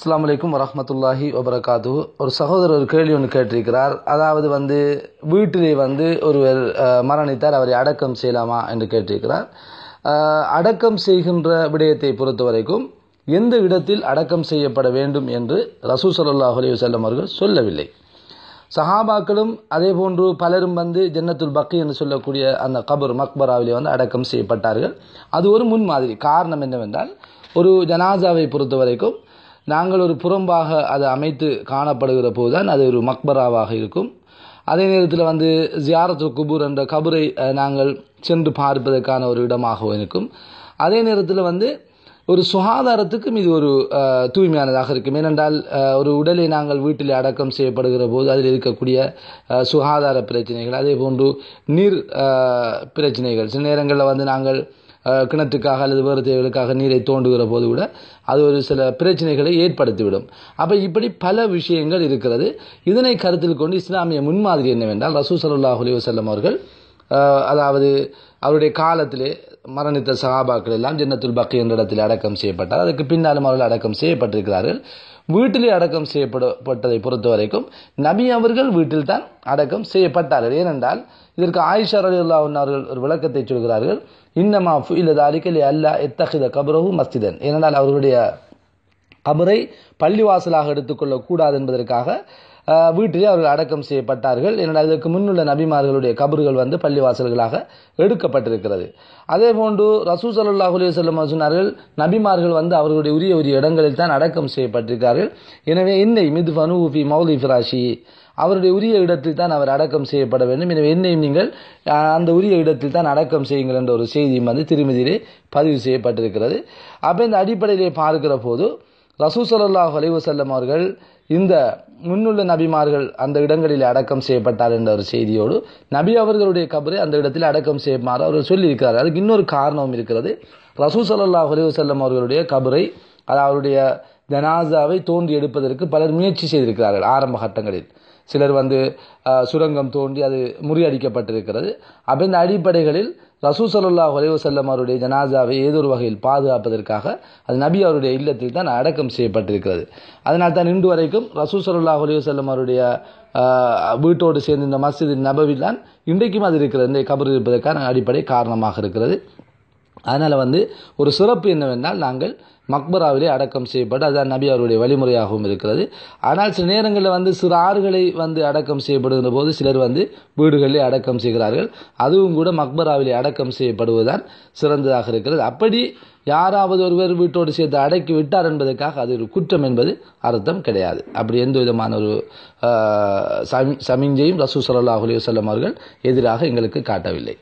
அஸ்லாம் வலைக்கம் வரமத்துல்லாஹி வபரகாத்து ஒரு சகோதரர் கேள்வி ஒன்று கேட்டிருக்கிறார் அதாவது வந்து வீட்டிலே வந்து ஒருவர் மரணித்தார் அவரை அடக்கம் செய்யலாமா என்று கேட்டிருக்கிறார் அடக்கம் செய்கின்ற விடயத்தை பொறுத்த வரைக்கும் எந்த இடத்தில் அடக்கம் செய்யப்பட வேண்டும் என்று ரசூ சல்லாஹ் வல்லம் அவர்கள் சொல்லவில்லை சஹாபாக்களும் அதே போன்று பலரும் வந்து ஜன்னத்துல் பக்கி என்று சொல்லக்கூடிய அந்த கபர் மக்பராவிலே வந்து அடக்கம் செய்யப்பட்டார்கள் அது ஒரு முன்மாதிரி காரணம் என்னவென்றால் ஒரு ஜனாசாவை பொறுத்த வரைக்கும் நாங்கள் ஒரு புறம்பாக அது அமைத்து காணப்படுகிற போது தான் அது ஒரு மக்பராவாக இருக்கும் அதே நேரத்தில் வந்து ஜியாரத்து குபூர் என்ற கபரை நாங்கள் சென்று பார்ப்பதற்கான ஒரு இடமாகவும் இருக்கும் அதே நேரத்தில் வந்து ஒரு சுகாதாரத்துக்கும் இது ஒரு தூய்மையானதாக இருக்கும் ஏனென்றால் ஒரு உடலை நாங்கள் வீட்டில் அடக்கம் செய்யப்படுகிற போது அதில் இருக்கக்கூடிய சுகாதார பிரச்சனைகள் அதே போன்று நீர் பிரச்சனைகள் சில நேரங்களில் வந்து நாங்கள் கிணற்றுக்காக அல்லது வேறு தேவைகளுக்காக நீரை தோண்டுகிற போது கூட அது ஒரு சில பிரச்சனைகளை ஏற்படுத்திவிடும் அப்போ இப்படி பல விஷயங்கள் இருக்கிறது இதனை கருத்தில் கொண்டு இஸ்லாமிய முன்மாதிரி என்னவென்றால் ரசூ சல்லாஹ் அலி வசல்லம் அவர்கள் அதாவது அவருடைய காலத்திலே மரணித்த சகாபாக்கள் எல்லாம் ஜன்னத்துல் பக்கி என்ற இடத்தில் அடக்கம் செய்யப்பட்டார் அதுக்கு பின்னாலும் அவர்கள் அடக்கம் செய்யப்பட்டிருக்கிறார்கள் வீட்டிலே அடக்கம் செய்யப்படப்பட்டதை பொறுத்த வரைக்கும் நபி அவர்கள் வீட்டில் தான் அடக்கம் செய்யப்பட்டார்கள் ஏனென்றால் இதற்கு ஆயிஷா அலியுல்லா அவர்கள் ஒரு விளக்கத்தை சொல்கிறார்கள் இன்னமா இல்லது அலிக்கலி அல்லா எத்தகித கபரவும் மஸ்திதன் ஏனென்றால் அவர்களுடைய கபரை பள்ளிவாசலாக எடுத்துக்கொள்ளக்கூடாது என்பதற்காக வீட்டிலே அவர்கள் அடக்கம் செய்யப்பட்டார்கள் ஏனென்றால் இதற்கு முன்னுள்ள நபிமார்களுடைய கபறுகள் வந்து பள்ளிவாசல்களாக எடுக்கப்பட்டிருக்கிறது அதே போன்று ரசூ சல்லாஹ் அலி செல்லம் சொன்னார்கள் நபிமார்கள் வந்து அவர்களுடைய உரிய உரிய இடங்களில் தான் அடக்கம் செய்யப்பட்டிருக்கிறார்கள் எனவே என்னை மிது ஃபனூஃபி மௌலி ஃபிராஷி அவருடைய உரிய இடத்தில் தான் அவர் அடக்கம் செய்யப்பட வேண்டும் எனவே என்னையும் நீங்கள் அந்த உரிய இடத்தில் தான் அடக்கம் செய்யுங்கள் என்ற ஒரு செய்தியும் வந்து திருமதியிலே பதிவு செய்யப்பட்டிருக்கிறது அப்போ இந்த அடிப்படையிலே பார்க்கிற போது ரசூசலல்லாஹ் அலிவு செல்லம் அவர்கள் இந்த முன்னுள்ள நபிமார்கள் அந்த இடங்களில் அடக்கம் செய்யப்பட்டார் என்ற ஒரு செய்தியோடு நபி அவர்களுடைய கபரை அந்த இடத்தில் அடக்கம் செய்யுமாறு அவர் சொல்லியிருக்கிறார் அதுக்கு இன்னொரு காரணம் இருக்கிறது ரசூ அலிவு செல்லம் அவர்களுடைய கபரை அது அவருடைய தனாசாவை தோன்றி எடுப்பதற்கு பலர் முயற்சி செய்திருக்கிறார்கள் ஆரம்ப கட்டங்களில் சிலர் வந்து சுரங்கம் தோண்டி அது முறியடிக்கப்பட்டிருக்கிறது அப்போ இந்த அடிப்படைகளில் ரசூ சல்லா செல்லம் அவருடைய ஜனாசாவை ஏதோ ஒரு வகையில் பாதுகாப்பதற்காக அது நபி அவருடைய இல்லத்தில் தான் அடக்கம் செய்யப்பட்டிருக்கிறது அதனால் தான் இன்று வரைக்கும் ரசூ சல்லா செல்லம் அவருடைய வீட்டோடு சேர்ந்து இந்த மஸ்ஜித் நபவிலான் இன்றைக்கும் அது இருக்கிறது இந்த கபர் இருப்பதற்கான அடிப்படை காரணமாக இருக்கிறது அதனால் வந்து ஒரு சிறப்பு என்னவென்றால் நாங்கள் மக்பராவிலே அடக்கம் செய்யப்பட்டு அதுதான் நபி அவருடைய வழிமுறையாகவும் இருக்கிறது ஆனால் சில நேரங்களில் வந்து சிறு ஆறுகளை வந்து அடக்கம் செய்யப்படுகின்ற போது சிலர் வந்து வீடுகளிலே அடக்கம் செய்கிறார்கள் அதுவும் கூட மக்பராவிலே அடக்கம் செய்யப்படுவதுதான் சிறந்ததாக இருக்கிறது அப்படி யாராவது ஒருவர் வீட்டோடு சேர்த்து அடக்கி விட்டார் என்பதற்காக அது ஒரு குற்றம் என்பது அர்த்தம் கிடையாது அப்படி எந்த விதமான ஒரு சமிஞ்சையும் ரசூ சல்லாஹ் அலி அவர்கள் எதிராக எங்களுக்கு காட்டவில்லை